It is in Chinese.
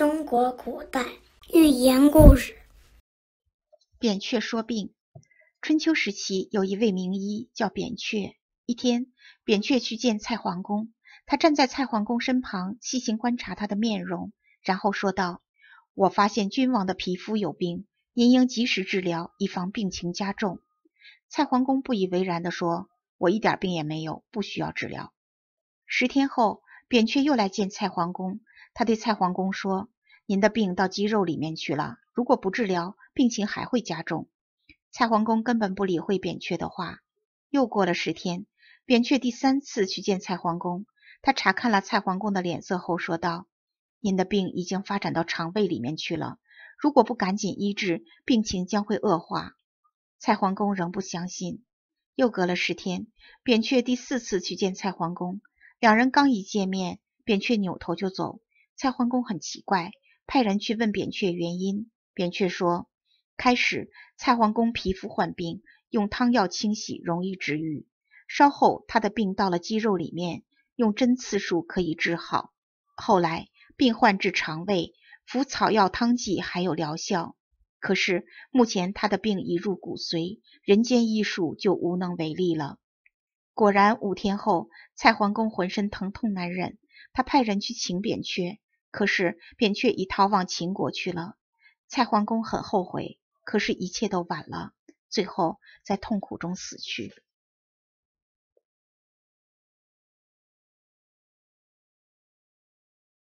中国古代寓言故事：扁鹊说病。春秋时期，有一位名医叫扁鹊。一天，扁鹊去见蔡桓公，他站在蔡桓公身旁，细心观察他的面容，然后说道：“我发现君王的皮肤有病，您应及时治疗，以防病情加重。”蔡桓公不以为然地说：“我一点病也没有，不需要治疗。”十天后，扁鹊又来见蔡桓公。他对蔡桓公说：“您的病到肌肉里面去了，如果不治疗，病情还会加重。”蔡桓公根本不理会扁鹊的话。又过了十天，扁鹊第三次去见蔡桓公，他查看了蔡桓公的脸色后说道：“您的病已经发展到肠胃里面去了，如果不赶紧医治，病情将会恶化。”蔡桓公仍不相信。又隔了十天，扁鹊第四次去见蔡桓公，两人刚一见面，扁鹊扭头就走。蔡桓公很奇怪，派人去问扁鹊原因。扁鹊说：“开始蔡桓公皮肤患病，用汤药清洗容易治愈；稍后他的病到了肌肉里面，用针刺术可以治好；后来病患至肠胃，服草药汤剂还有疗效。可是目前他的病已入骨髓，人间医术就无能为力了。”果然，五天后，蔡桓公浑身疼痛难忍，他派人去请扁鹊。可是扁鹊已逃往秦国去了，蔡桓公很后悔，可是一切都晚了，最后在痛苦中死去。